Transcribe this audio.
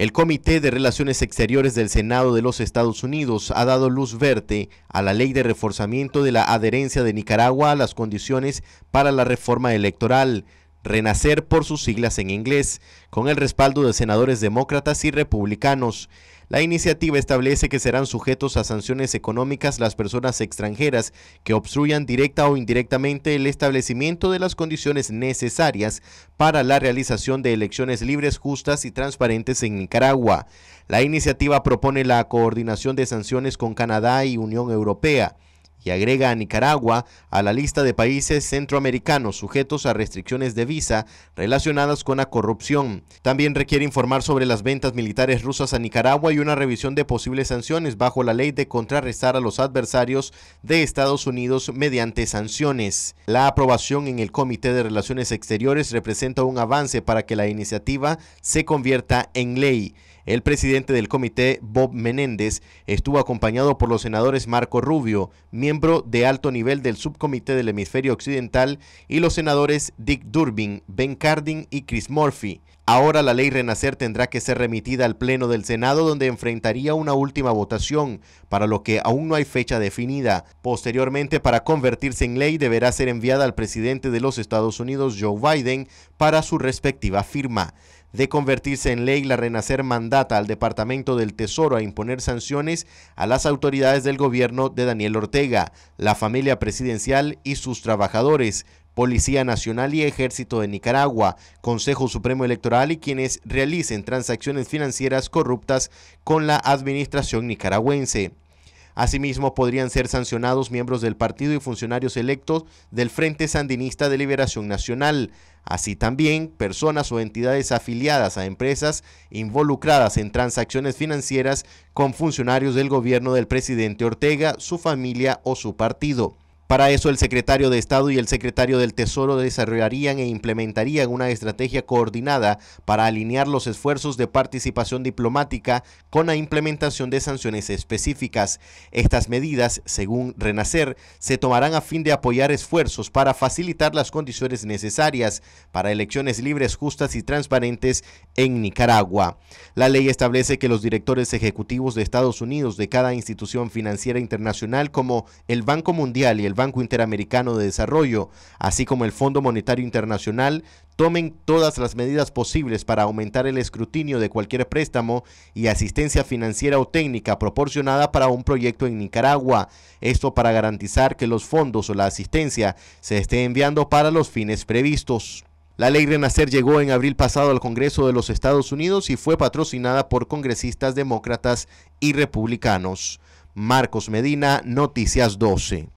El Comité de Relaciones Exteriores del Senado de los Estados Unidos ha dado luz verde a la ley de reforzamiento de la adherencia de Nicaragua a las condiciones para la reforma electoral. Renacer por sus siglas en inglés, con el respaldo de senadores demócratas y republicanos. La iniciativa establece que serán sujetos a sanciones económicas las personas extranjeras que obstruyan directa o indirectamente el establecimiento de las condiciones necesarias para la realización de elecciones libres, justas y transparentes en Nicaragua. La iniciativa propone la coordinación de sanciones con Canadá y Unión Europea y agrega a Nicaragua a la lista de países centroamericanos sujetos a restricciones de visa relacionadas con la corrupción. También requiere informar sobre las ventas militares rusas a Nicaragua y una revisión de posibles sanciones bajo la ley de contrarrestar a los adversarios de Estados Unidos mediante sanciones. La aprobación en el Comité de Relaciones Exteriores representa un avance para que la iniciativa se convierta en ley. El presidente del comité, Bob Menéndez, estuvo acompañado por los senadores Marco Rubio, miembro de alto nivel del subcomité del hemisferio occidental, y los senadores Dick Durbin, Ben Cardin y Chris Murphy. Ahora la ley Renacer tendrá que ser remitida al Pleno del Senado donde enfrentaría una última votación, para lo que aún no hay fecha definida. Posteriormente, para convertirse en ley, deberá ser enviada al presidente de los Estados Unidos, Joe Biden, para su respectiva firma. De convertirse en ley, la Renacer mandata al Departamento del Tesoro a imponer sanciones a las autoridades del gobierno de Daniel Ortega, la familia presidencial y sus trabajadores Policía Nacional y Ejército de Nicaragua, Consejo Supremo Electoral y quienes realicen transacciones financieras corruptas con la administración nicaragüense. Asimismo, podrían ser sancionados miembros del partido y funcionarios electos del Frente Sandinista de Liberación Nacional, así también personas o entidades afiliadas a empresas involucradas en transacciones financieras con funcionarios del gobierno del presidente Ortega, su familia o su partido. Para eso, el secretario de Estado y el secretario del Tesoro desarrollarían e implementarían una estrategia coordinada para alinear los esfuerzos de participación diplomática con la implementación de sanciones específicas. Estas medidas, según Renacer, se tomarán a fin de apoyar esfuerzos para facilitar las condiciones necesarias para elecciones libres, justas y transparentes en Nicaragua. La ley establece que los directores ejecutivos de Estados Unidos de cada institución financiera internacional como el Banco Mundial y el Banco Interamericano de Desarrollo, así como el Fondo Monetario Internacional, tomen todas las medidas posibles para aumentar el escrutinio de cualquier préstamo y asistencia financiera o técnica proporcionada para un proyecto en Nicaragua. Esto para garantizar que los fondos o la asistencia se esté enviando para los fines previstos. La ley Renacer llegó en abril pasado al Congreso de los Estados Unidos y fue patrocinada por congresistas demócratas y republicanos. Marcos Medina, Noticias 12.